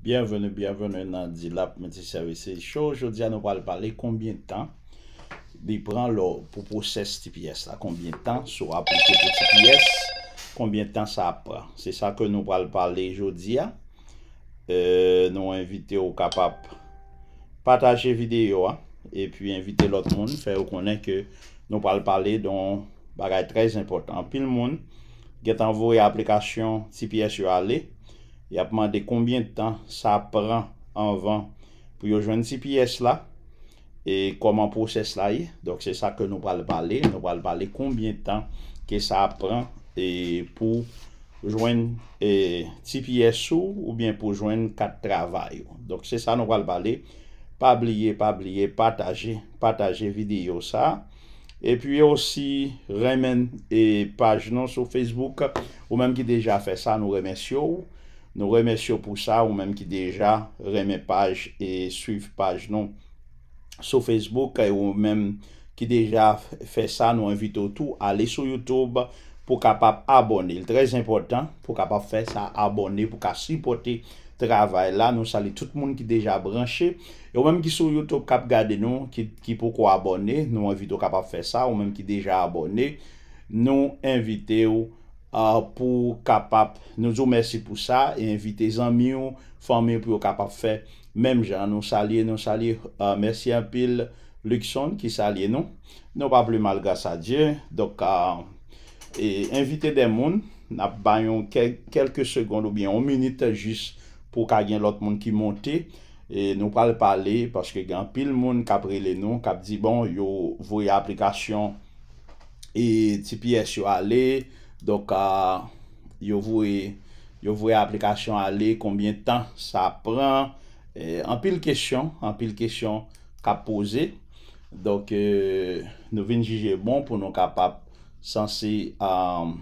Bienvenu, bienvenu nan Dilap Mediservis Seycho. Jodi a nou pal pale konbien tan li pran lor pou posese TPS la. Konbien tan sou aplikye pou TPS, konbien tan sa pran. Se sa ke nou pal pale jodi a, euh, nou evite ou kapap pataje videyo a. E pi evite lot moun fè ou konen ke nou pal pale don bagay trez impotant. Pi l moun, get anvoi aplikasyon TPS yo ale. Y ap mande konbien tan sa pran anvan pou yo jwen ti piyes la. E koman pou se sla yi. Donk se sa ke nou wale bale. Nou wale bale konbien tan ke sa pran pou jwen ti piyes ou ou bien pou jwen kat travay. Donk se sa nou wale bale. Pabliye, pabliye, pataje, pataje video sa. E piye osi remen e pajnon sou Facebook ou menm ki deja fe sa nou remens yo ou. Nou remesyo pou sa ou menm ki deja reme page e suiv page nou. Sou Facebook e ou menm ki deja fe sa nou envito tou ale sou YouTube pou kapap abone. Il trez important pou kapap fe sa abone pou ka sipote travay la. Nou sali tout moun ki deja branche. E ou menm ki sou YouTube kap gade nou ki pou ko abone. Nou envito kapap fe sa ou menm ki deja abone. Nou envite ou. Ah, pou kapap nou zou mersi pou sa evite zan mi ou pou yo kapap fe mem jan nou salye nou salye ah, mersi apil luk son ki salye nou nou pa plu mal gas adje dok a evite ah, e den moun nap bayon kelke sekonde ou bien 1 minute jis pou ka gen lot moun ki monte e nou pal pale paske gen pil moun kap rele nou kap di bon yo voye aplikasyon e tipi se yo ale Dok euh, yo vwe aplikasyon ale, konbyen tan sa pran, an pil kesyon, an pil kesyon ka pose. Dok euh, nou veni jije bon pou nou kapap sanse, euh,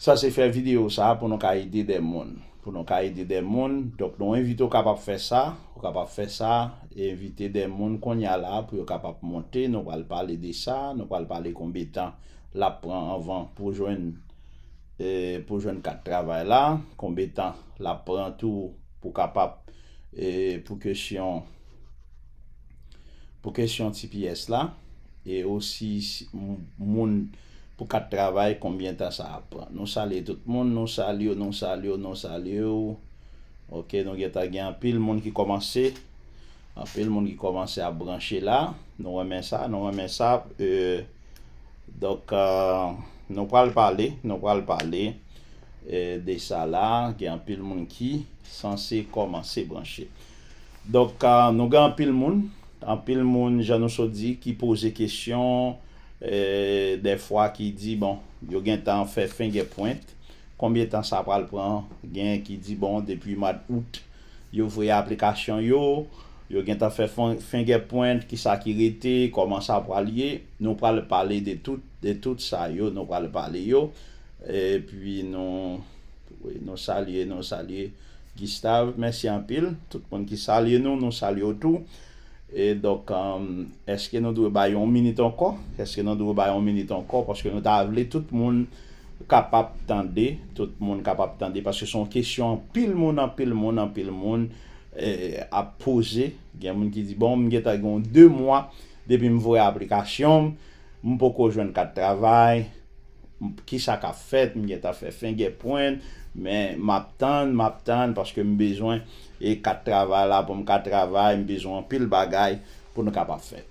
sanse fe video sa pou nou ka ide den moun. Pou nou ka ide den moun, dok nou invite ou kapap fe sa, ou kapap fe sa, evite den moun konya la pou ou kapap monte, nou pal pale de sa, nou pal pale konbi tan. la pran avan e, pou jwen kat travay la, konbe tan la pran tou pou kapap e, pou kesyon TPS la, e osi moun pou kat travay konbien tan sa apran. Non sali tout moun, non sali ou, non sali ou, non sali ou. Ok, don geta gen, api l moun ki komanse, api l moun ki komanse a branche la, non remen sa, non remen sa, e, Dok euh, nou pral pale, nou pral pale euh, de sa la gen an pil moun ki san se koman se branche. Dok euh, nou gen an pil moun, an pil moun jan nou so di ki pose kesyon, defwa ki di bon, yo gen tan fe finger point, kombye tan sa pral pran, gen ki di bon depi mat out yo vwe aplikasyon yo, Yo gen ta fe finger point, ki sakirete, koman sa pralye, nou pral pale de tout sa yo, nou pral pale yo. E pi nou salye, nou salye, Gistav, mersi an pil, tout moun ki salye nou, nou salye ou tou. E dok, um, eske nou dwe bayon minit an ko, eske nou dwe bayon minit an ko, poske nou ta avle tout moun kapap tande, tout moun kapap tande, paske son kesyon pil moun an, pil moun an, pil moun an, Eh, ap pose, gen moun ki di bon, mwen ge ta yon 2 mwa, debi mwen vwoy aplikasyon, mwen poko jwenn kat travay, ki sa ka fet, mwen ge ta fefen, ge pwen, men map tan, map tan, paske mwen bezwen e kat travay la, pou mwen kat travay, mwen bezwen pil bagay, pou nou ka pa fet.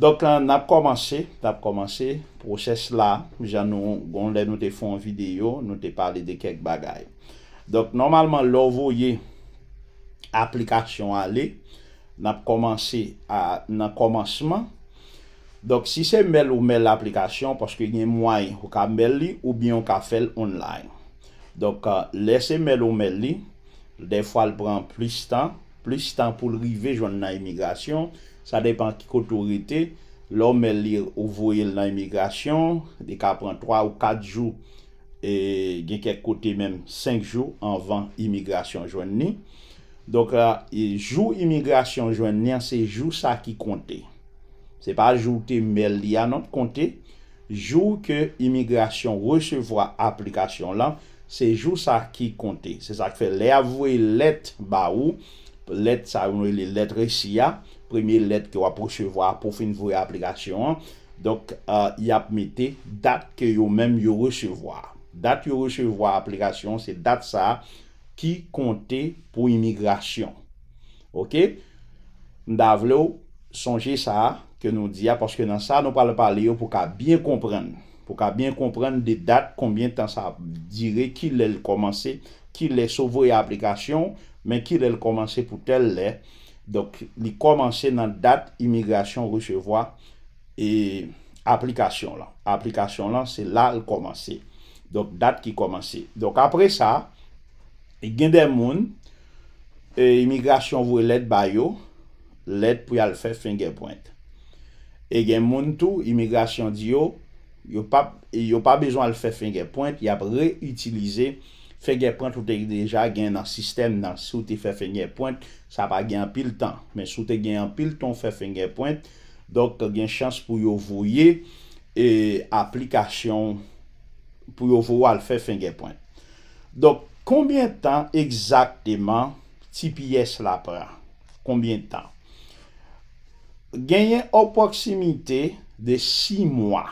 Dok nan ap komanse, ap komanse, proses la, mwen jan nou, goun le nou te fon video, nou te pale de kek bagay. Dok normalman lou vwoye, aplikasyon a li, nan komanse, nan komanseman, dok si se mel ou mel aplikasyon, poske gen mwany ou ka mel li, ou biyon ka fel online, dok euh, lese mel ou mel li, defwa l pran plis tan, plis tan pou l rive joun nan imigrasyon, sa depan ki koto rite, l o mel li ou voyel nan imigrasyon, de ka pran 3 ou 4 jou, e gen ke kote men, 5 jou anvan imigrasyon joun ni, Donk, euh, jou imigrasyon jwen nyan, se jou sa ki konte. Se pa joute mel, li anan konte. Jou ke imigrasyon resevwa aplikasyon lan, se jou sa ki konte. Se sa ke fe, le avwe let ba ou, let sa ou le let resiya, premye let ke waposevwa pou finvwe aplikasyon. Donk, euh, yapmete dat ke yo menm yo resevwa. Dat yo resevwa aplikasyon, se dat sa aplikasyon. ki konte pou imigrasyon. Ok? Nda vle ou sonje sa ke nou diya, porske nan sa nou pale pale yo pou ka bien komprende. Pou ka bien komprende de dat kombien tan sa dire ki lè lè komanse, ki lè souvo y aplikasyon, men ki lè lè komanse pou tel lè. Dok, lè komanse nan dat imigrasyon recevoi e aplikasyon lan. Aplikasyon lan, se la lè komanse. Dok, dat ki komanse. Dok, apre sa... E gen den moun, emigrasyon vwe let ba yo, let pou yal fe finger point, e gen moun tou, emigrasyon di yo, yo pa, yo pa bezon al fe finger point, y ap reutilize, fe finger point, ou te deja gen nan sistem, nan sou te fe finger point, sa pa gen pil tan, men sou te gen pil ton fe finger point, dok gen chans pou yo vouye, e aplikasyon, pou yo vou al fe finger point, dok, Koubyen tan ekzakteman ti piyes la pran? Koubyen tan? Genyen ou pwaksimite de 6 mwa.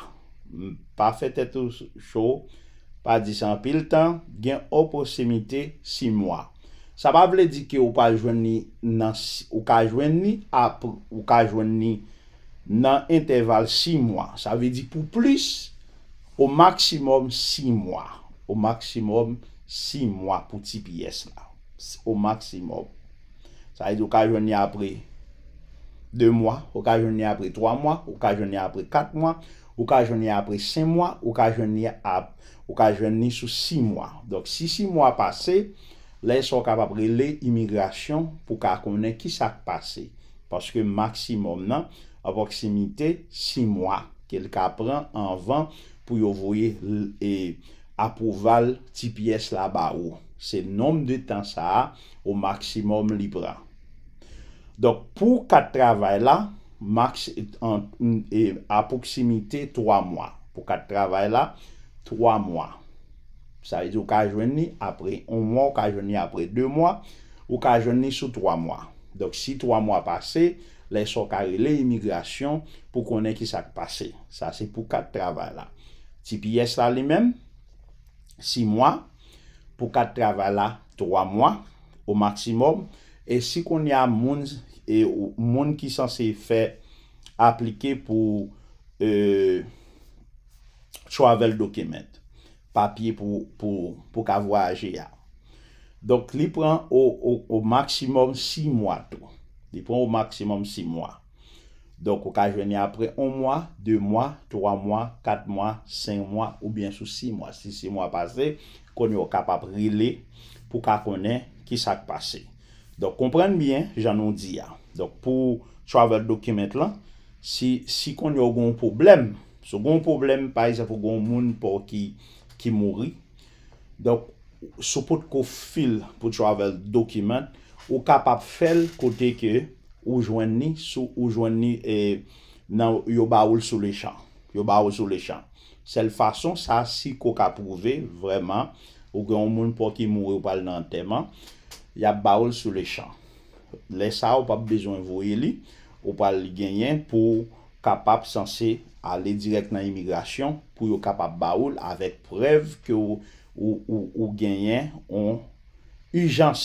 Pa fete tou chou, pa disan pil tan, genyen ou pwaksimite 6 mwa. Sa pa vle di ki ou kajwen ni nan interval 6 mwa. Sa vle di pou plis, ou maksimum 6 mwa. Ou maksimum. 6 mwa pou ti piyes la. Ou maksimop. Sa e di ou ka jouni apre 2 mwa, ou ka jouni apre 3 mwa, ou ka jouni apre 4 mwa, ou ka jouni apre 5 mwa, ou ka jouni apre 6 mwa. Dok si 6 mwa pase, le son kap apre le imigrasyon pou ka konen ki sa pase. Paske maksimom nan a voksimite 6 mwa ke l ka pran anvan pou yo voye e voksimite apouval ti piyes la ba ou. Se nom de tan sa a ou maksimum libra. Dok pou kat travay la, maks et an e, a pouksimite 3 mwa. Pou kat travay la, 3 mwa. Sa e di ou ka jweni apre 1 mwa, ou ka jweni apre 2 mwa, ou ka jweni sou 3 mwa. Dok si 3 mwa pase, le so kare le imigrasyon pou kone ki sa k pase. Sa se pou kat travay la. Ti piyes la li menm, 6 mwa pou ka travala 3 mwa ou maksimum e si kon ya moun ki san se fe aplike pou chwavel dokimet papye pou ka voyage ya donk li pran ou maksimum 6 mwa li pran ou maksimum 6 mwa Donk ou ka jwenye apre 1 mwa, 2 mwa, 3 mwa, 4 mwa, 5 mwa ou bien sou 6 mwa. Si 6 mwa pase, kon yo kapap rile pou ka konen ki sak pase. Donk komprende bien, janon di ya. Donk pou travel dokiment la, si kon yo goun problem, sou goun problem paese pou goun moun pou ki mori, donk sou pot ko fil pou travel dokiment, ou kapap fel kote ke e, ou jwen ni sou ou jwen ni e, nan yo baoul sou le chan. Yo baoul sou le chan. Sel fason sa si koka prouve vreman, ou gen ou moun pou ki moure ou pal nan teman, ya baoul sou le chan. Le sa ou pap bezwen vwe li ou pal genyen pou kapap sanse ale direk nan imigrasyon pou yo kapap baoul avek prev ke ou genyen on ujans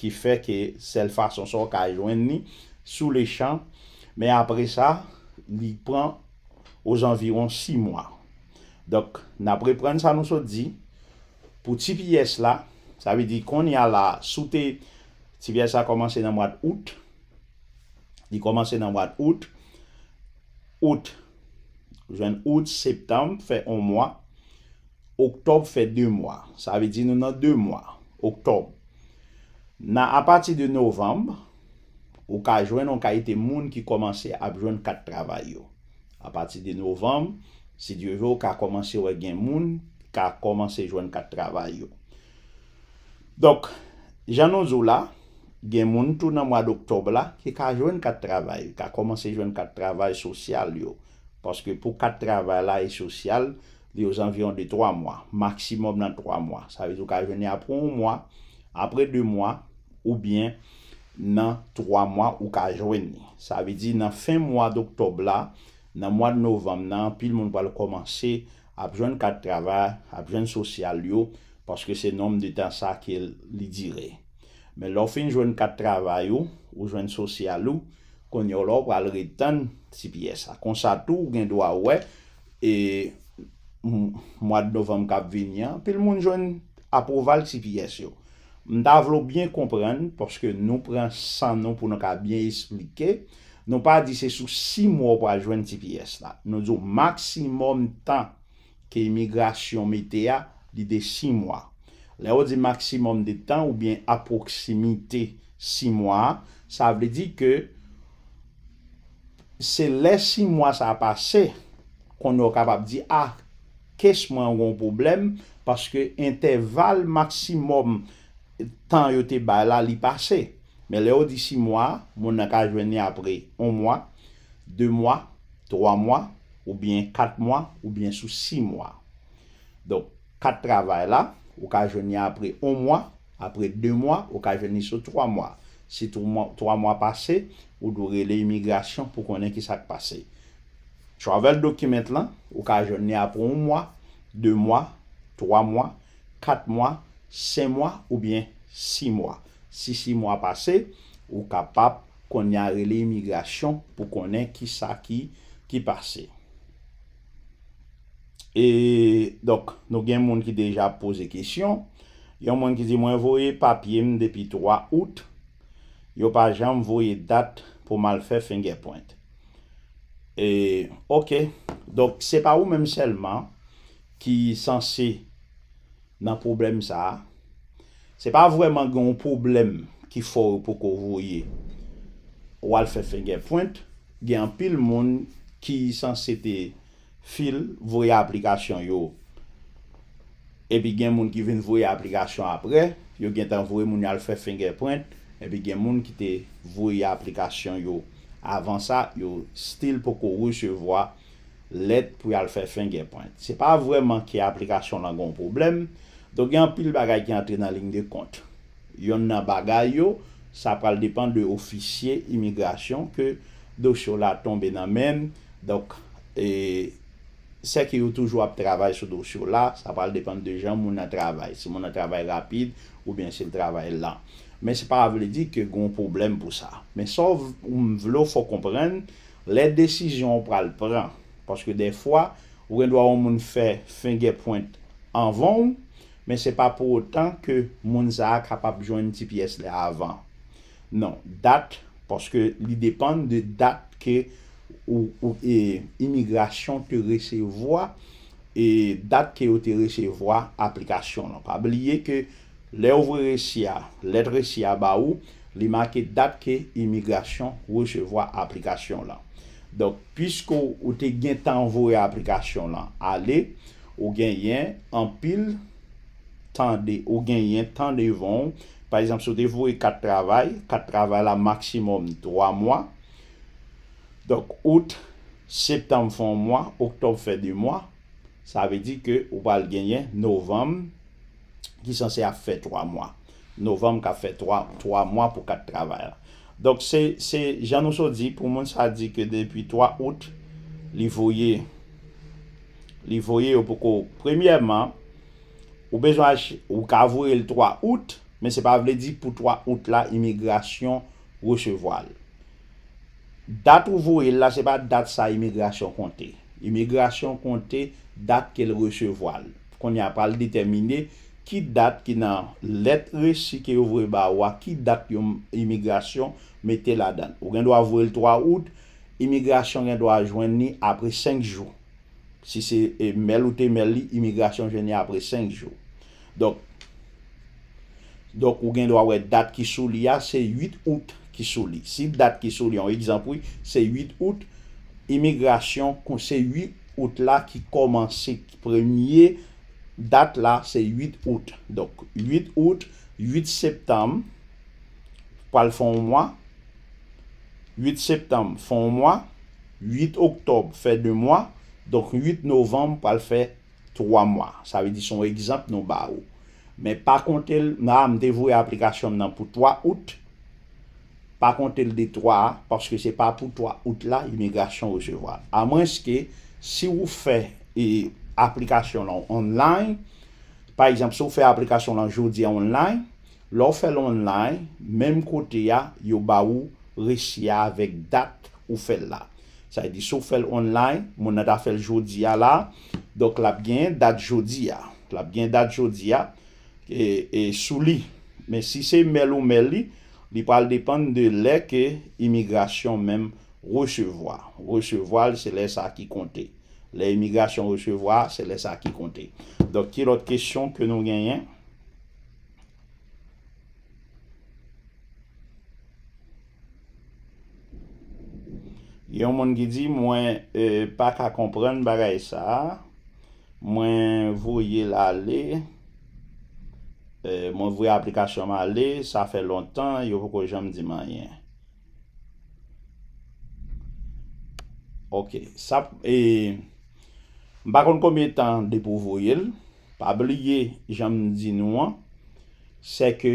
ki feke sel fason sa ou ka jwen ni sou le chan, me apre sa, li pran os anviron 6 mwa. Dok, na prepran sa nou so di, pou ti piyes la, sa vi di kon ya la, sou te, ti piyes sa komanse nan mwad out, di komanse nan mwad out, out, jwen out septem, fe 1 mwa, oktob fe 2 mwa, sa vi di nou nan 2 mwa, oktob, na apati de novembre, Ou ka jwen, ou ka ite moun ki komanse ap jwen kat travay yo. A pati de novem, si diyo yo, ka komanse wè e gen moun, ka komanse jwen kat travay yo. Dok, jan nou zou la, gen moun tou nan mwa d'oktober la, ki ka jwen kat travay, ka komanse jwen kat travay sosyal yo. Paske pou kat travay la e sosyal, yo zan vyon de 3 mwa, maksimum nan 3 mwa. Sa vez ou ka jwen ap 1 mwa, apre 2 mwa, ou bien... nan 3 mwa ou ka jwen ni. Sa avi di nan fin mwa d'oktober la, nan mwa d'novem nan, pil moun pal komansi ap jwen kat travay, ap jwen sosyal yo, paske se nom de tan sa ki li dire. Men lor fin jwen kat travay yo, ou jwen sosyal yo, kon yo lor pal retan si piye sa. Kon sa tou gen do a we, e mwa d'novem kap ven yan, pil moun jwen ap prouval si piye se yo. Mda vlo byen komprenn, porske nou pran san nou pou nou ka byen esplike, nou pa di se sou 6 mwa pou a jwen ti fyes la. Nou di yo maksimum tan ke imigrasyon mete a, di de 6 mwa. Le ou di maksimum de tan ou byen a proksimite 6 mwa, sa vle di ke, se le 6 mwa sa apase, kon nou kapap di, a, ah, kes mwen wong problem, paske enteval maksimum, tan yo te bay la li pase. Me le ou di 6 mwa, moun nan ka jwen ni apre 1 mwa, 2 mwa, 3 mwa, ou bien 4 mwa, ou bien sou 6 mwa. Don, kat travay la, ou ka jwen ni apre 1 mwa, apre 2 mwa, ou ka jwen ni sou 3 mwa. Si 3 mwa pase, ou doure le imigrasyon pou konen ki sa te pase. Chou avèl dokimet lan, ou ka jwen ni apre 1 mwa, 2 mwa, 3 mwa, 4 mwa, 5 mwa, ou bien 6 mwa. Si 6 mwa pase, ou kapap kon yare li emigrasyon pou konen ki sa ki pase. E, dok, nou gen moun ki deja pose kisyon, yon moun ki di mwen voye papye m depi 3 out, yo pa jan voye dat pou mal fè finger point. E, ok, dok, se pa ou menm selman, ki san se nan problem sa a, Se pa vwèman gen yon problem ki fò pou kou vwoye ou al fè finger point, gen pil moun ki san sete fil vwoye aplikasyon yo. E bi gen moun ki ven vwoye aplikasyon apre, yo gen tan vwoye moun al fè finger point, e bi gen moun ki te vwoye aplikasyon yo. Avan sa, yo stil pou kou rwèche vwa let pou al fè finger point. Se pa vwèman ki aplikasyon lan gen yon problem, Donk yon pil bagay ki antre nan lin de kont. Yon nan bagay yo, sa pral depan de ofisye imigrasyon ke dosyo la tombe nan men. Donk, se ki yo toujwa ap travay sou dosyo la, sa pral depan de jan moun a travay. Se moun a travay rapide, ou bien se travay lan. Men se par avle di ke goun problem pou sa. Men sa, moun vlo fò kompren, le desisyon pral pran. Paske de fwa, ou gen dwa moun fè finger point anvonm, men se pa pou otan ke moun zahak ha pa bijon yon ti piyes le avan. Non, dat, poske li depan de dat ke ou e imigrasyon te resevoa, e dat ke ou te resevoa aplikasyon lan. Ableye ke le ou vwere siya, letre siya ba ou, li make dat ke imigrasyon vwere sevoa aplikasyon lan. Don, piskou ou te gen tan vwere aplikasyon lan, ale, ou gen yen, an pil, tan de ou genyen, tan de vong, par exemple, sou devoye kat travay, kat travay la maksimum 3 mwa, dok out, septem fon mwa, oktob fe di mwa, sa ave di ke ou bal genyen, novem, ki san se a fe 3 mwa, novem ka fe 3 mwa pou kat travay la. Dok se, jan nou so di, pou moun sa di ke depi 3 out, li voye, li voye ou poko, premièman, Ou bezwa ou ka vore l 3 out, men se pa vle di pou 3 out la imigrasyon resevoal. Dat ou vore l la se pa dat sa imigrasyon konte. Imigrasyon konte dat ke l resevoal. Kon y a pal detemine ki dat ki nan letre si ke vore ba wak, ki dat yon imigrasyon metel la dan. Ou gen do a vore l 3 out, imigrasyon gen do a jwenni apre 5 jouk. Si se e mel ou te mel li, imigrasyon jenye apre 5 jyo. Dok, dok ou gen do a wè, dat ki sou li a, se 8 out ki sou li. Si dat ki sou li an, ek zanpou, se 8 out, imigrasyon, se 8 out la ki komanse, se 8 out, premye dat la, se 8 out. Dok, 8 out, 8 septem, pal fon mwa, 8 septem fon mwa, 8 oktob fe de mwa, Donk 8 novem pou al fè 3 mwa. Sa ve di son egzant nou ba ou. Me pa kontel, me am devouye aplikasyon nan pou 3 out. Pa kontel de 3 a, porske se pa pou 3 out la, imigrasyon ou se vwa. A mwenske, si ou fè aplikasyon nan online, pa egzant, se ou fè aplikasyon nan joudi online, lò fè l'online, menm kote ya, yo ba ou resya avèk dat ou fè l'at. Sa e di sou fèl online, moun an da fèl jodi a la, dok la bgen dat jodi a. La bgen dat jodi a, e sou li. Men si se mel ou mel li, li pal depan de lè ke imigrasyon menm recevoa. Recevoa, se lè sa ki konte. Le imigrasyon recevoa, se lè sa ki konte. Dok ki lòt kèsyon ke nou genyen? Yon moun gidi mwen e, pa ka komprenn bagay sa, mwen vou yel ale, e, moun vwe aplikasyon ale, sa fe lontan, yo pou ko jam di mayen. Ok, sa, e, bakon komye tan depou vou yel, pa blye jam di nouan, se ke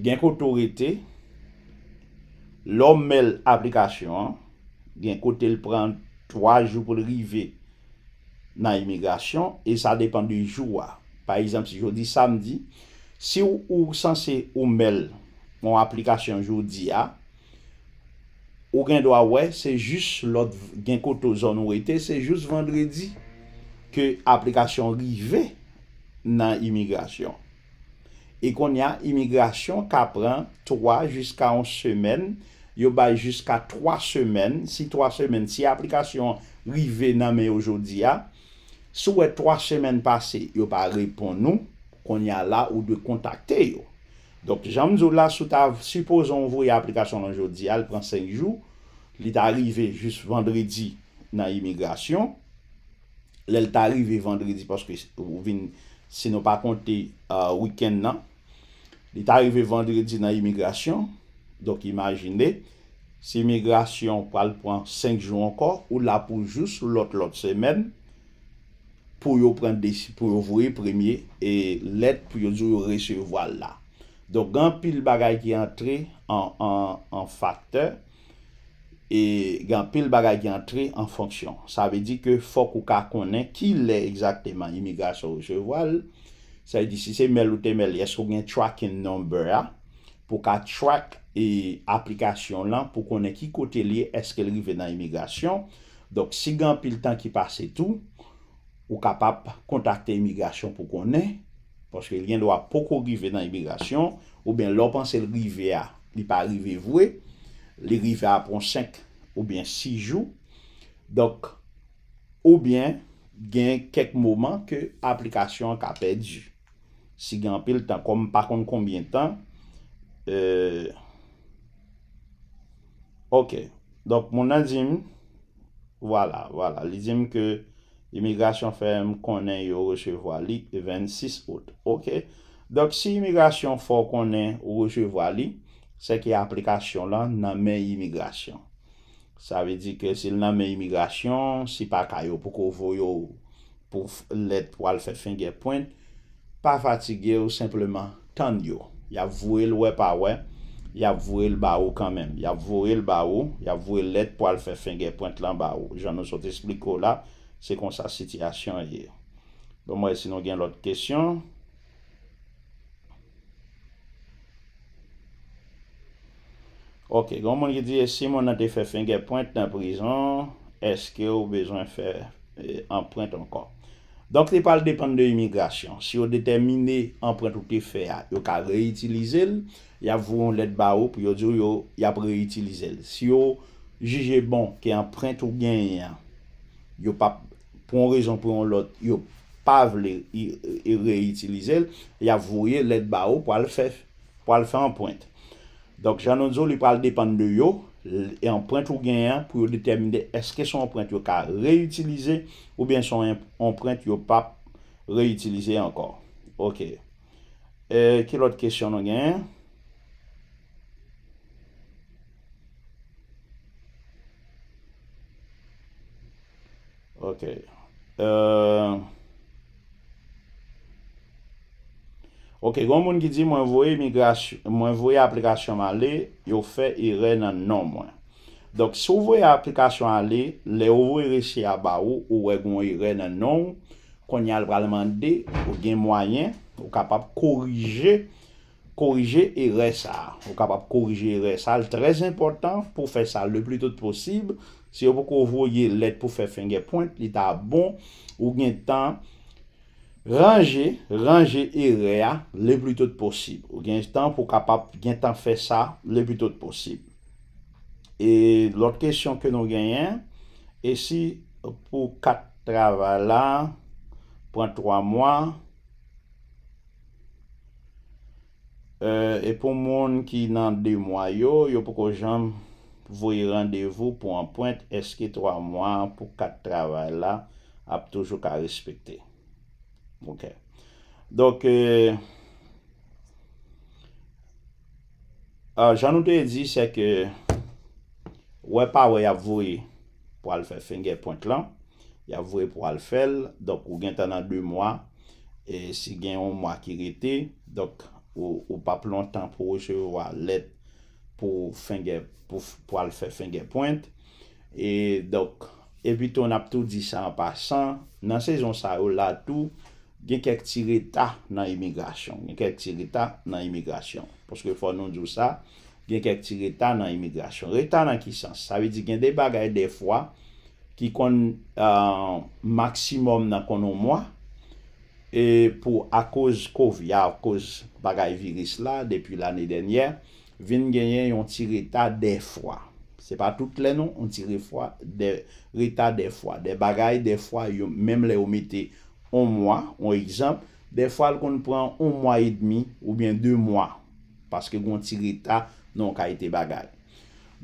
gen koutorite, lom mel aplikasyon, gen kote l pran 3 jou pou rive nan imigrasyon, e sa depan de jouwa. Par exemple, si jodi samdi, se ou sanse ou mel moun aplikasyon jodi a, ou gen do a we, gen kote zon ou ete, se jous vendredi, ke aplikasyon rive nan imigrasyon. E kon ya imigrasyon ka pran 3 jusqu'a 11 semeni, yo bay jiska 3 semen, si 3 semen, si aplikasyon rive nan me yo jodi ya, sou e 3 semen pase, yo bay repon nou, kon ya la ou de kontakte yo. Donk, jam zola sou ta, suposon vou ya aplikasyon nan jodi ya, el pran 5 jou, li ta rive jis vendredi nan imigrasyon, li el ta rive vendredi, paske ou vin, se nou pa konte euh, wikend nan, li ta rive vendredi nan imigrasyon, li ta rive vendredi nan imigrasyon, Donk imajine, se imigrasyon pral pran 5 jou ankor, ou la pou jous lout lout semen, pou yo pran desi, pou yo vwe premye, e let pou yo djou yo resevwal la. Donk, gan pil bagay ki antre an faktor, e gan pil bagay ki antre an fonksyon. Sa ve di ke fok ou ka konen ki le exakteman imigrasyon resevwal, sa e di si se mel ou te mel, esko gen tracking number a. pou ka track e aplikasyon lan pou konen ki kote li eske li rive nan emigrasyon. Dok, si gen pil tan ki pase tou, ou kapap kontakte emigrasyon pou konen, poske li gen do a poko rive nan emigrasyon, ou ben lopan se rive a, li pa rive vwe, li rive a pon 5 ou ben 6 jou. Dok, ou ben gen kek mouman ke aplikasyon ka pedi. Si gen pil tan, kom pa kon konbien tan, eee ok dok moun an zim wala wala li zim ke imigrasyon ferm konen yo roche voali 26 out ok, dok si imigrasyon fò konen yo roche voali se ki aplikasyon la nanmen imigrasyon sa ve di ke si nanmen imigrasyon si pa kayo pou kouvo yo pou let wale fe finger point pa fatige yo simplement tan yo Ya vouye l wè pa wè, ya vouye l ba ou kanmen. Ya vouye l ba ou, ya vouye l lèd pou al fè finger point lan ba ou. Jan nou sot espliko la, se kon sa sityasyon yè. Don mwen, sinon gen l ot kèsyon. Ok, gon mwen yè di, e si moun an te fè finger point nan prizon, eske ou bezon fè an e, point an kon? Donk li pal depande de imigrasyon, si yo detemine an prent ou te fe a, yo ka reutilize l, ya vou yon let ba ou pou yo diyo yo yap reutilize l. Si yo jije bon ki an prent ou gen yon, yo pa pon rezon pou yon lot, yo pa vle reutilize l, ya vou yon let ba ou pou al fe an prent. Donk janon zo li pal depande de yo, lè emprènt ou gen, pou yo detemine eske son emprènt yo ka reutilize ou bien son emprènt yo pa reutilize ankor. Ok. Eh, ke lot kèsyon nou gen? Ok. Eh... Ok, goun moun ki di mwen voye aplikasyon ale, yo fe ire nan non mwen. Dok, sou voye aplikasyon ale, le ou voye reshi a ba ou, ou wey goun ire nan non, kon nyal bralman de, ou gen mwayen, ou kapap korije, korije ire sa. Ou kapap korije ire sa, l trez importan pou fe sa le pli tout posib, se yo pou kon voye let pou fe finger point, li ta bon, ou gen tan, Ranje, ranje e rea le blitot posib. Ou gen tan pou kapap gen tan fe sa le blitot posib. E lote kesyon ke nou genyen, e si pou kat travala, pou an 3 mwa, e euh, pou moun ki nan de mwayo, yo pou ko jan vwe randevo pou an point, eske 3 mwa pou kat travala ap toujou ka respekte. Ok, doke, jan nou te di se ke, wè pa wè yavouye pou al fè finger point lan, yavouye pou al fèl, doke wè gen tan nan 2 mwa, se gen 1 mwa ki rete, doke wè pa plon tan pou wè se wè let pou al fè finger point, e doke, e bitou nap tou di san pa san, nan se zon sa ou la tou. gen kek ti reta nan emigrasyon. Gen kek ti reta nan emigrasyon. Poske fwa nou djou sa, gen kek ti reta nan emigrasyon. Reta nan ki sens? Sa vi di gen de bagay defwa ki kon euh, maksimum nan konon mwa e pou akouz kouvi, akouz bagay viris la depi lani denye, vin genyen yon ti reta defwa. Se pa tout le nou, yon ti reta defwa. De bagay defwa, yon menm le omite defwa. On mwa, on ekzamp, de fwal kon pran on mwa et demi ou bien de mwa. Paske gonti reta, non ka ite bagal.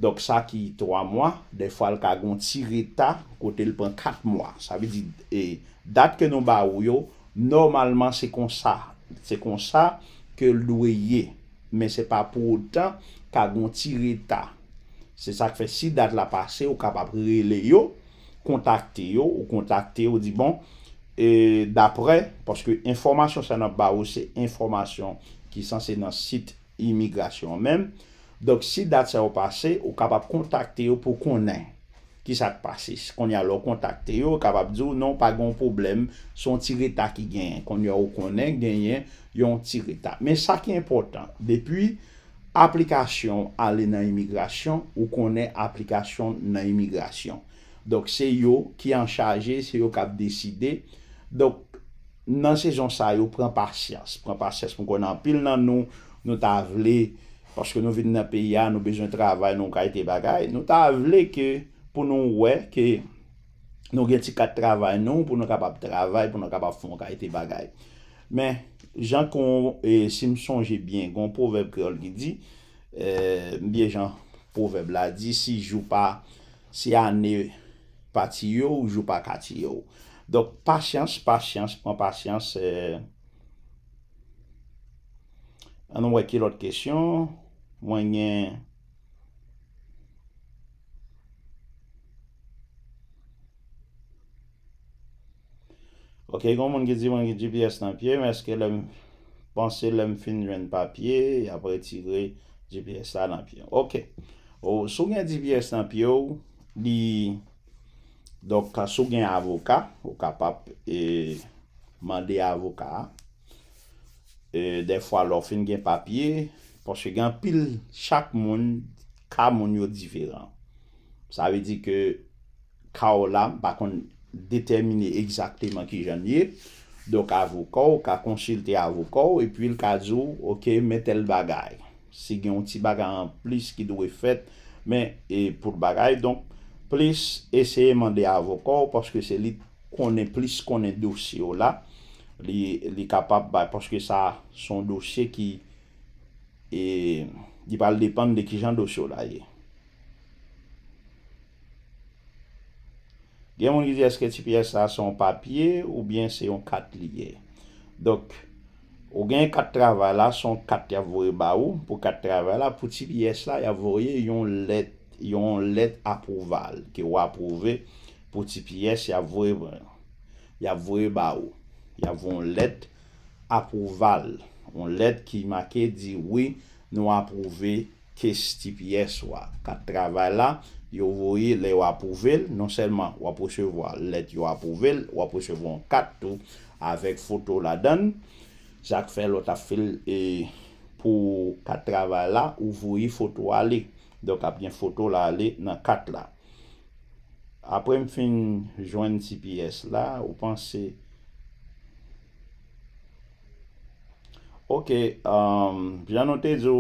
Dok sa ki 3 mwa, de fwal ka gonti reta, kote l pran 4 mwa. Sa vi di, dat ke nou ba ou yo, normalman se konsa. Se konsa ke louye, men se pa pou otan ka gonti reta. Se sa fe si dat la pase, ou kapap rele yo, kontakte yo, ou kontakte yo, di bon... E dapre, paske informasyon sa nan ba ou, se informasyon ki san se nan sit imigrasyon men, dok si dat se ou pase, ou kapap kontakte yo pou konen ki sa te pase. Konye alo kontakte yo, ou kapap diyo, non pa gon problem, son ti reta ki genyen. Konye ou konen genyen, yon ti reta. Men sa ki important, depi aplikasyon ale nan imigrasyon, ou konen aplikasyon nan imigrasyon. Dok se yo ki an chaje, se yo kap deside, Dok nan sejon sa yo, pren parsyans. Pren parsyans pou kon anpil nan nou, nou ta vle, porske nou vide nan piya, nou bezon travay, nou ka ite bagay. Nou ta vle ke pou nou we, ke nou gen ti kat travay nou, pou nou kapap travay, pou nou kapap fon ka ite bagay. Men, jan kon, e si msonje bien, kon poveb ki ol gi di, e, biye jan poveb la di, si jou pa, si ane pati yo, jou pa kati yo. Dok, pasyans, pasyans, mwen pasyans, an wè ki lòt kèsyon, mwen gen... Ok, kon mwen gen di mwen gen GPS nan piye, mwen eske lèm panse lèm fin ren papye, apre ti gre GPS sa nan piye. Ok, sou gen GPS nan piye ou, li... dok ka sou gen avoka ou kapap e, mande avoka e, defwa lo fin gen papye posye gen pil chak moun ka moun yo diferan sa ve di ke ka o la bakon detemine ekzakteman ki janye dok avokou ka konsilte avokou epi l kazou ok metel bagay se gen yon ti bagay an plis ki dwe fet men e pou bagay donk plis eseye mande avokor, poske se li konen plis konen dosye ou la, li kapap bay, poske sa son dosye ki, e, di pal depan de ki jan dosye ou la ye. Gen mouni di eske tipi es la son papye, ou bien se yon kat liye. Dok, ou gen kat travay la, son kat yavoye ba ou, pou kat travay la, pou tipi es la, yavoye yon let, Yon let apouval ki w apouve pou ti piyes yavou e ba ou. Yavou yon let apouval. Yon let ki makè di wè nou apouve ke sti piyes wè. Kat travè la, yon wou yi le w apouve, non selman w apouse wè. Let yon w apouve, w apouse wè an kat tou. Avèk fotou la den. Zak fè lot afil e, pou kat travè la, w wou yi fotou alèk. Donk ap gen foto la ale nan kat la. Apre m fin jwen TPS la ou panse. Ok, um, jan note zo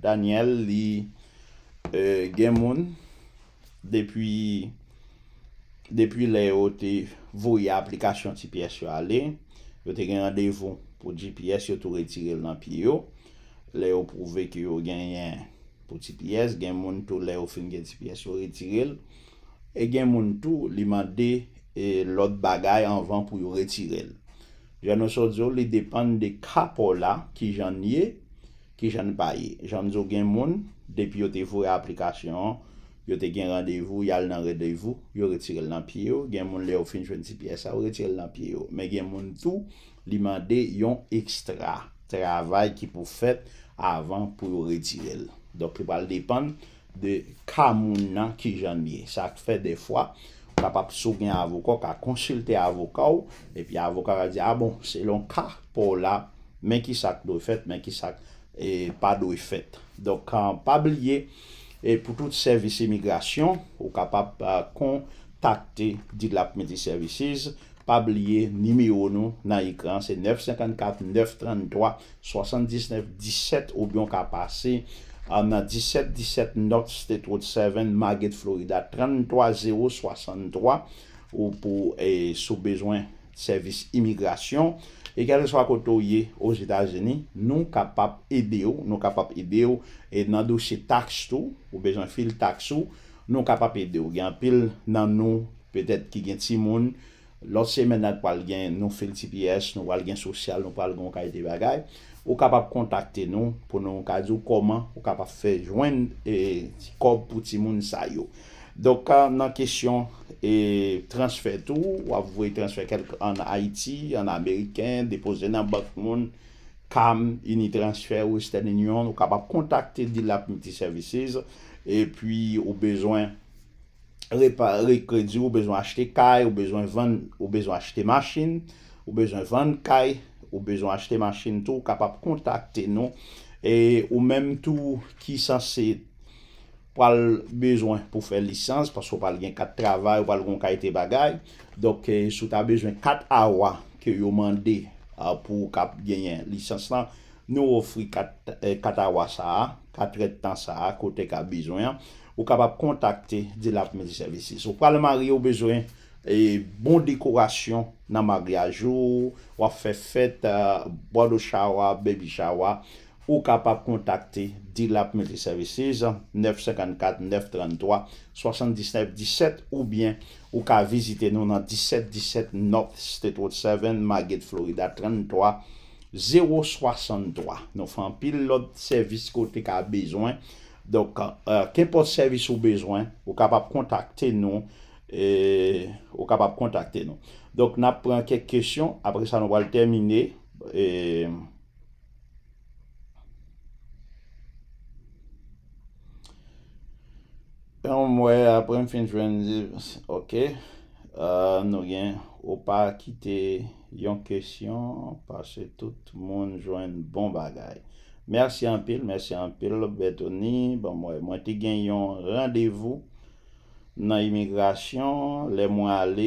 Daniel li e, gen moun. Depi le yo te vouye aplikasyon TPS yo ale. Yo te gen randevou pou TPS yo tou retirel nan pi yo. Le yo prouve ki yo gen yen... Pouti piyes gen moun tou le ou fin gen ti piyes yo retirel. E gen moun tou li mande e, lout bagay anvan pou yo retirel. Gen nou so dzo li depan de kapola ki jan ye, ki jan baye. Jan dzo gen moun depi yo te fure aplikasyon, yo te gen randevou, yal nan radevou, yo retirel nan piyo. Gen moun le ou fin chwen ti piyes a, yo retirel nan piyo. Me gen moun tou li mande yon ekstra travay ki pou fet avan pou yo retirel. Dok prip al depan de ka moun nan ki jan miye. Sak fe defwa, w kapap sou gen avokou, ka konsilte avokou, epi avokou a di, a ah bon, se lon ka pou la, men ki sak doy e fet, men ki sak e, pa doy e fet. Dok, kan pabliye, pou tout servise imigrasyon, w kapap kontakte Didlap Mediservices, pabliye nimeyo nou nan ikran, se 954-933-7917, ou byon ka pase, An nan 1717 North State Road 7, Margate, Florida 33063 Ou pou sou bezwen servis imigrasyon E gare sou akotou ye ou Zeta Geni Nou kapap ede ou, nou kapap ede ou E nan douchi takst ou, ou bezwen fil takst ou Nou kapap ede ou, gen pil nan nou Petet ki gen ti moun Lot semenat pal gen nou fil TPS Nou val gen sosyal, nou pal gon kaj di bagay ou kapap kontakte nou pou nou an kajou koman ou kapap fe jwen di e, kob pou ti moun sa yo. Dok nan kesyon e, transfer tou, ou avouye transfer kelk an Haiti, an Ameriken, depose nan bak moun, kam, unitransfer ou stènen yon, ou kapap kontakte dilap multiservises, e pi ou bezwen rekredi, ou bezwen achete kay, ou bezwen achete machin, ou bezwen vend kay. ou bezwen achete machin tou, kapap kontakte nou, e ou menm tou ki san se pal bezwen pou fe lisans, pas ou pal gen kat travay, ou pal ron kaiti bagay, dok e, sou ta bezwen kat awa ki yo mande pou kap genyen lisans lan, nou ofri kat e, awa sa, kat retan sa, kote kap bezwen, ou kapap kontakte dilap me di servisi. Sou pal mari ou bezwen... E bon dekorasyon nan magli a jow, waf fe fet, boado chawa, bebi chawa, ou kapap kontakte D-Lab Multiservices 954-933-7917 Ou bien ou kapap vizite nou nan 1717 North State Road 7, Margate, Florida 33063 Nou fan pil lot servis kote ka bezwen, doke euh, euh, ke pot servis ou bezwen, ou kapap kontakte nou E, ou kapap kontakte nou Donk nap pren kek kesyon Apre sa nou val termine E Mwen apren fin jwen Ok Nou gen ou pa Kite yon kesyon Pase tout moun jwen Bon bagay Mersi an pil bon, Mwen te gen yon randevou nan imigrasyon, lè mwen ale,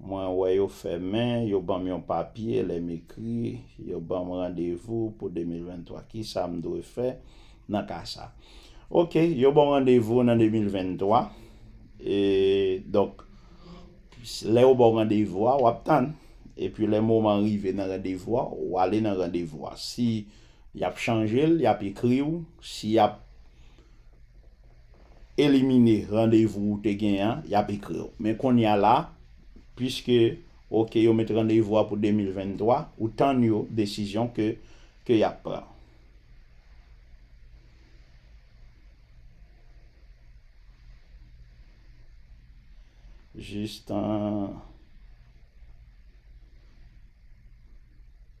mwen wè yo fè men, yo ban mwen papye, lè mwen kri, yo ban mwen randevou pou 2023, ki sa mdou e fè, nan kasa. Ok, yo ban randevou nan 2023, e, dok, lè yo ban randevou a, wap tan, e pi lè mwen mwen rive nan randevou a, wale nan randevou a. Si yap chanjel, yap kri ou, si yap, elimine randevou ou te gen an, ya pe kre ou. Men kon ya la, pwiske ou ke yo met randevou apou 2023, ou tan yo desisyon ke ya pran. Jist an.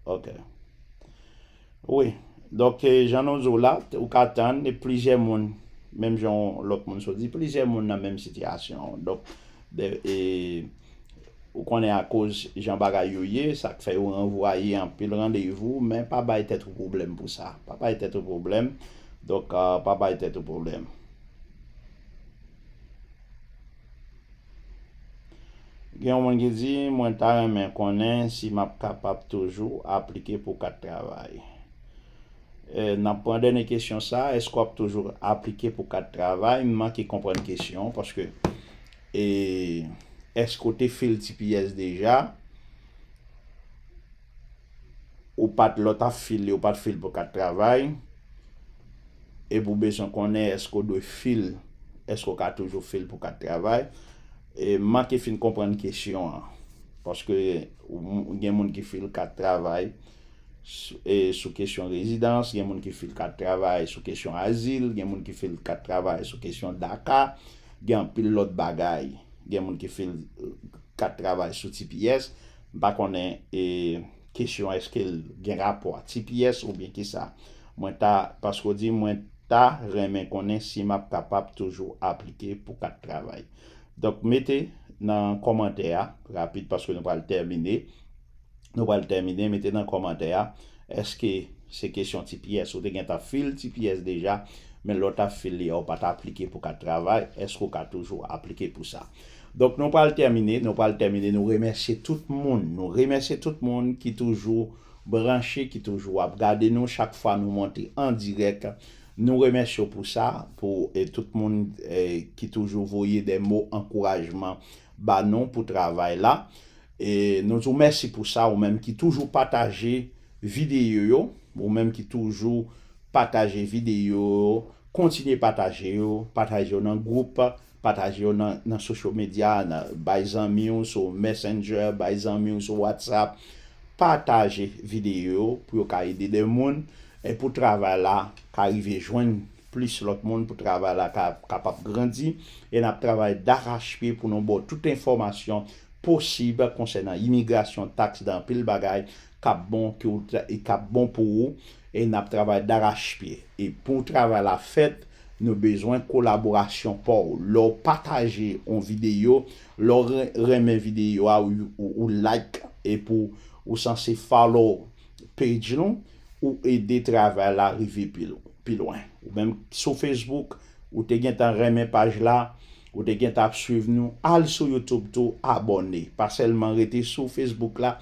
Ok. Eh, ou e. Dok janon zo la, ou katan, ne plize moun. Mem jan lop moun sou di, plizè moun nan menm sityasyon. Dok, e, ou konen a koz jan bagay yoye, sak fè ou envoye an pi l randevou, men pa bay tèt ou problem pou sa. Pa bay tèt ou problem, dok pa bay tèt ou problem. Gen wangidzi, mwen taran men konen si map kapap toujou aplike pou kat travay. Euh, nan pou an dene kesyon sa, esko ap toujou aplike pou kat travay, man ki kompran kesyon, paske esko te fil ti piyes deja, ou pat lota fil li, ou pat fil pou kat travay, e pou beson konen esko do fil, esko ka toujou fil pou kat travay, man ki fin kompran kesyon, paske gen moun ki fil kat travay, E, sou kesyon rezidans, gen moun ki fil kat travay sou kesyon azil, gen moun ki fil kat travay sou kesyon daka, gen pil lot bagay gen moun ki fil e, kat travay sou TPS bakonnen e, kesyon eske gen rapor TPS ou bie ki sa mwen ta remen konnen si map kapap toujou aplike pou kat travay mwen te nan komantea rapit nou pa l termine, mette nan komante ya, eske se kesyon ti piyes ou te gen ta fil, ti piyes deja, men lò ta fil li, ou pa ta aplike pou ka travay, eske ou ka toujou aplike pou sa. Donk nou pa l termine, nou pa l termine, nou remese tout moun, nou remese tout moun, ki toujou branche, ki toujou apgade nou, chak fwa nou monte an direk, nou remese pou sa, pou e, tout moun e, ki toujou voye den mou ankourajman banon pou travay la. E nou tou mersi pou sa ou menm ki toujou pataje videyo yo, ou menm ki toujou pataje videyo yo, kontine pataje yo, pataje yo nan groupa, pataje yo nan sosyo medya, nan baizan miyo sou messenger, baizan miyo sou whatsapp, pataje videyo yo pou yo ka ide de moun, e pou travay la, ka ive jwen plis lot moun, pou travay la, ka pap grandi, e na travay da khaspe pou nou bo tout informasyon Posibe konsenant imigrasyon taks dan pil bagay, kap bon, bon pou ou, e nap travay daraj pi. E pou travay la fet, nou bezwen kolaborasyon pou ou. Lò pataje yon videyo, lò reme videyo ou like, e pou ou sanse follow page loun, ou ede travay la rivi pil ou. Ou menm sou Facebook, ou te gen tan reme page la, Ou de gen tap suive nou, al sou YouTube tou abone. Par selman rete sou Facebook la,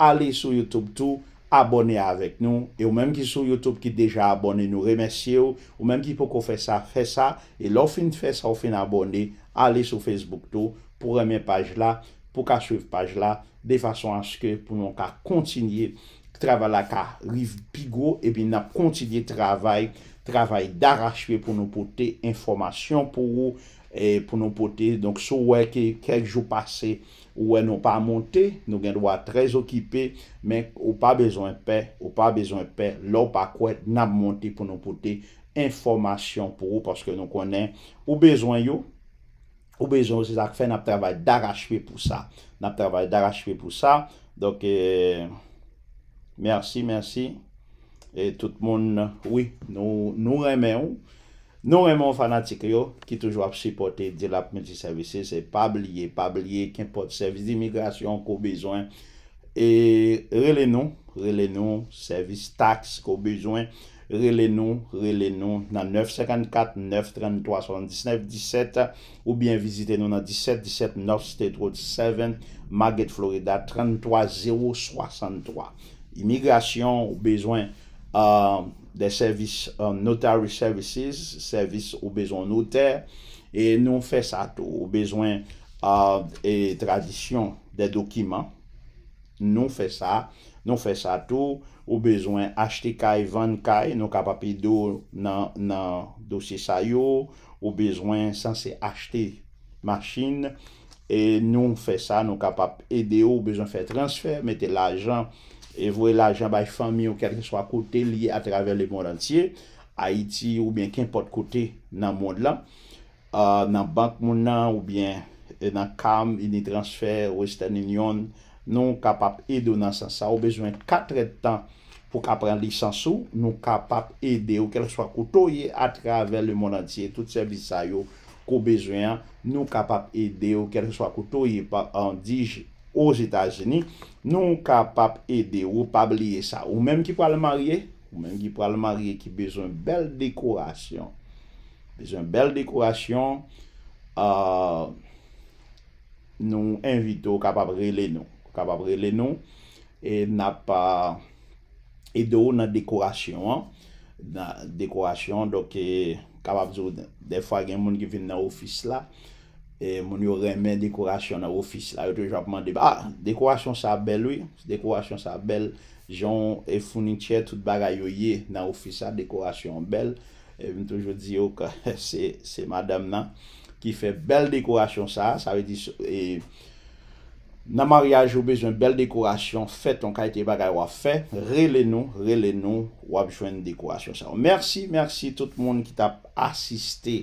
al sou YouTube tou abone avek nou. E ou menm ki sou YouTube ki deja abone nou, remesye ou. Ou menm ki pou kon fè sa, fè sa. E lò fin fè sa ou fin abone, al sou Facebook tou pou reme page la, pou ka suive page la. De fason anske pou nou ka kontinye travay la ka riv bigo. E bin nan kontinye travay, travay darachwe pou nou pote informasyon pou ou. E pou nou pote, donk sou wè kek jou pase, wè nou pa monte, nou gen dwa trez okipe, men ou pa bezo en pe, ou pa bezo en pe, lò pa kwen nan monte pou nou pote informasyon pou ou, paske nou konen ou bezo en yo, ou bezo en yo, se tak fè nan travay darachpe pou sa, nan travay darachpe pou sa. Donk, e, mersi, mersi, e tout moun, wè, nou, nou remè ou. Nou remon fanatik yo, ki toujwa ap sipote dilap meti servise, se pabliye, pabliye, ki import servis di imigrasyon, ko bezwen, e rele nou, rele nou, servis taks, ko bezwen, rele nou, rele nou, nan 954-933-79-17, ou bien vizite nou nan 1717 North State Road 7, Margate, Florida, 33063. Immigrasyon ou bezwen. de servis euh, notary services, servis ou bezon noter, e nou fe sa tou, ou bezon tradisyon de dokiman, nou fe sa, nou fe sa tou, ou bezon achte kay, van kay, nou kapap idou nan dosye sayo, ou bezon sanse achte maschine, e nou fe sa, nou kapap ede ou bezon fe transfer, mete lajan, E vwe la jan bay fami ou kelke swa kote liye atravel le moun antye. Haiti ou bien ken pot kote nan moun lan. Nan bank moun nan ou bien e, nan kam, initransfer, Western Union. Nou kapap edou nan san sa. Ou bezwen katre tan pou ka pren lisansou. Nou kapap edou ou kelke swa kote liye atravel le moun antye. Tout se bisay yo kou bezwen. Nou kapap edou ou kelke swa kote liye pa an dij. ou etajeni, nou kapap ede ou pabliye sa. Ou menm ki pral marye, ou menm ki pral marye ki bezon bel dekorasyon. Bezon bel dekorasyon, nou invito kapap rele nou. Kapap rele nou, e nap pa ede ou nan dekorasyon. Nan dekorasyon, doke kapap zo defwa gen moun ki vin nan ofis la. e moun yo remen dekorasyon nan wofis la, yo touj wap mande, ah, dekorasyon sa bel wè, dekorasyon sa bel, joun e funi tche tout bagay yo ye, nan wofis sa dekorasyon bel, e moun touj wot di yo, se madame nan, ki fe bel dekorasyon sa, sa wè di, e, nan maryaj yo bezwen bel dekorasyon, fet ton kaiti bagay wap fe, rele nou, rele nou, wap jwen dekorasyon sa. Mersi, mersi tout moun ki tap asiste,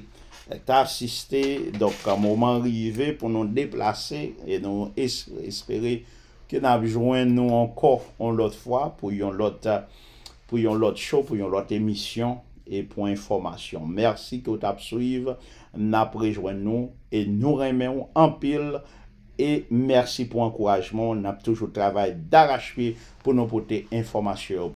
Ta asiste dok a mouman rive pou nou deplase e nou espere ke nap jwen nou ankor an lot fwa pou yon lot show, pou yon lot emisyon e pou informasyon. Mersi ki ou tap suive, nap rejwen nou e nou remen ou anpil. E mersi pou ankouajman, nap toujou travay darachpi pou nou pote informasyon.